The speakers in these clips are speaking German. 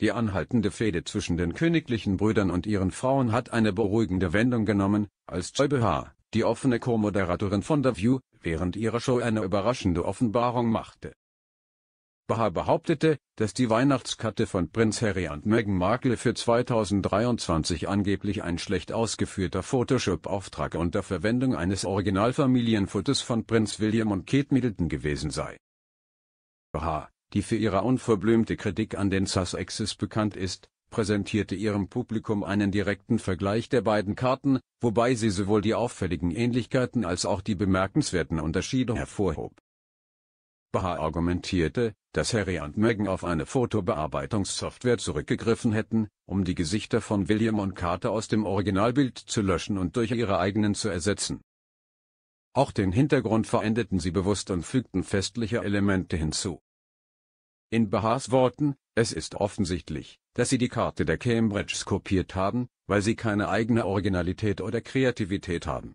Die anhaltende Fehde zwischen den königlichen Brüdern und ihren Frauen hat eine beruhigende Wendung genommen, als Joy Behar, die offene Co-Moderatorin von The View, während ihrer Show eine überraschende Offenbarung machte. Behar behauptete, dass die Weihnachtskarte von Prinz Harry und Meghan Markle für 2023 angeblich ein schlecht ausgeführter Photoshop-Auftrag unter Verwendung eines Originalfamilienfotos von Prinz William und Kate Middleton gewesen sei. Behar, die für ihre unverblümte Kritik an den Sussexes bekannt ist, präsentierte ihrem Publikum einen direkten Vergleich der beiden Karten, wobei sie sowohl die auffälligen Ähnlichkeiten als auch die bemerkenswerten Unterschiede hervorhob. Baha argumentierte, dass Harry und Meghan auf eine Fotobearbeitungssoftware zurückgegriffen hätten, um die Gesichter von William und Carter aus dem Originalbild zu löschen und durch ihre eigenen zu ersetzen. Auch den Hintergrund verendeten sie bewusst und fügten festliche Elemente hinzu. In Bahas Worten, es ist offensichtlich, dass sie die Karte der Cambridges kopiert haben, weil sie keine eigene Originalität oder Kreativität haben.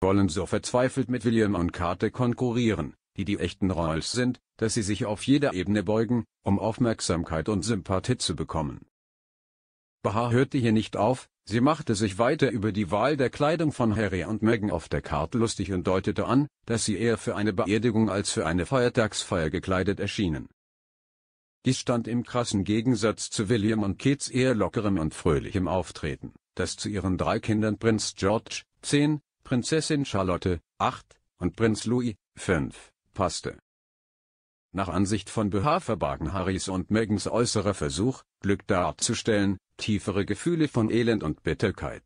Wollen so verzweifelt mit William und Karte konkurrieren, die die echten Royals sind, dass sie sich auf jeder Ebene beugen, um Aufmerksamkeit und Sympathie zu bekommen. Baha hörte hier nicht auf, sie machte sich weiter über die Wahl der Kleidung von Harry und Meghan auf der Karte lustig und deutete an, dass sie eher für eine Beerdigung als für eine Feiertagsfeier gekleidet erschienen. Dies stand im krassen Gegensatz zu William und Kates eher lockerem und fröhlichem Auftreten, das zu ihren drei Kindern Prinz George, 10, Prinzessin Charlotte, 8, und Prinz Louis, 5, passte nach Ansicht von BH verbargen Harrys und Megans äußerer Versuch, Glück darzustellen, tiefere Gefühle von Elend und Bitterkeit.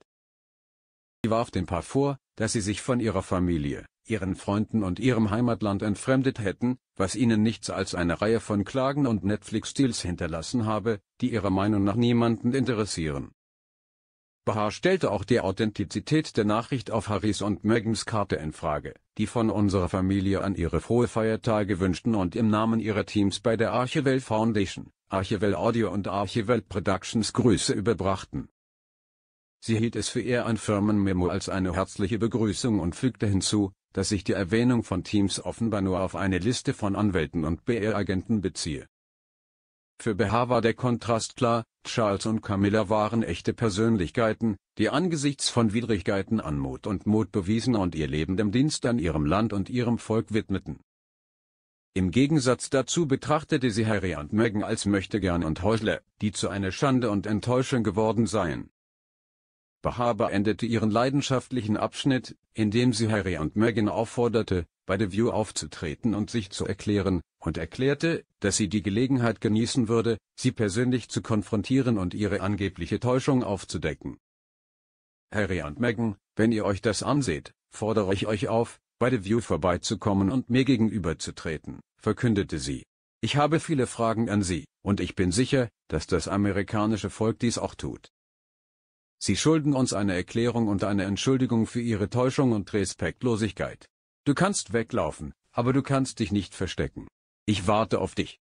Sie warf dem Paar vor, dass sie sich von ihrer Familie, ihren Freunden und ihrem Heimatland entfremdet hätten, was ihnen nichts als eine Reihe von Klagen und Netflix-Deals hinterlassen habe, die ihrer Meinung nach niemanden interessieren. Bahar stellte auch die Authentizität der Nachricht auf Harrys und Megans Karte in Frage, die von unserer Familie an ihre frohe Feiertage wünschten und im Namen ihrer Teams bei der Archivel Foundation, Archivel Audio und Archivel Productions Grüße überbrachten. Sie hielt es für eher ein Firmenmemo als eine herzliche Begrüßung und fügte hinzu, dass sich die Erwähnung von Teams offenbar nur auf eine Liste von Anwälten und BR-Agenten beziehe, für BH war der Kontrast klar, Charles und Camilla waren echte Persönlichkeiten, die angesichts von Widrigkeiten Anmut und Mut bewiesen und ihr Leben dem Dienst an ihrem Land und ihrem Volk widmeten. Im Gegensatz dazu betrachtete sie Harry und Meghan als Möchtegern und Heuchler, die zu einer Schande und Enttäuschung geworden seien. Bahar beendete ihren leidenschaftlichen Abschnitt, indem sie Harry und Meghan aufforderte, bei The View aufzutreten und sich zu erklären, und erklärte, dass sie die Gelegenheit genießen würde, sie persönlich zu konfrontieren und ihre angebliche Täuschung aufzudecken. Harry und Meghan, wenn ihr euch das anseht, fordere ich euch auf, bei The View vorbeizukommen und mir gegenüberzutreten, verkündete sie. Ich habe viele Fragen an Sie, und ich bin sicher, dass das amerikanische Volk dies auch tut. Sie schulden uns eine Erklärung und eine Entschuldigung für Ihre Täuschung und Respektlosigkeit. Du kannst weglaufen, aber du kannst dich nicht verstecken. Ich warte auf dich.